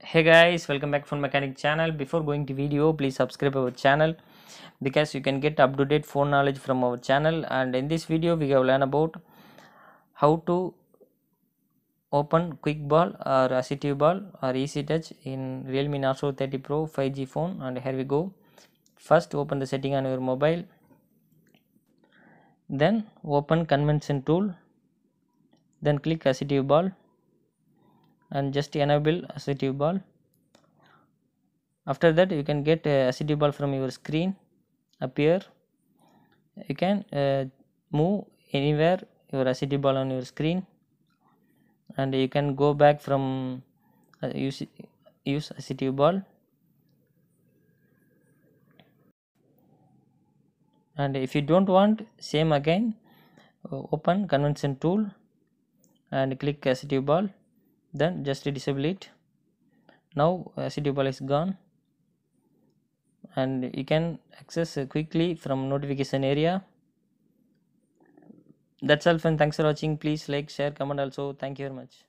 hey guys welcome back from mechanic channel before going to video please subscribe our channel because you can get up to date phone knowledge from our channel and in this video we have learned about how to open quick ball or active ball or easy touch in realme narso 30 pro 5g phone and here we go first open the setting on your mobile then open convention tool then click active ball and just enable city ball after that you can get uh, city ball from your screen appear. you can uh, move anywhere your city ball on your screen and you can go back from uh, use use city ball and if you don't want same again open convention tool and click city ball then just disable it now acidable uh, is gone and you can access uh, quickly from notification area that's all and thanks for watching please like share comment also thank you very much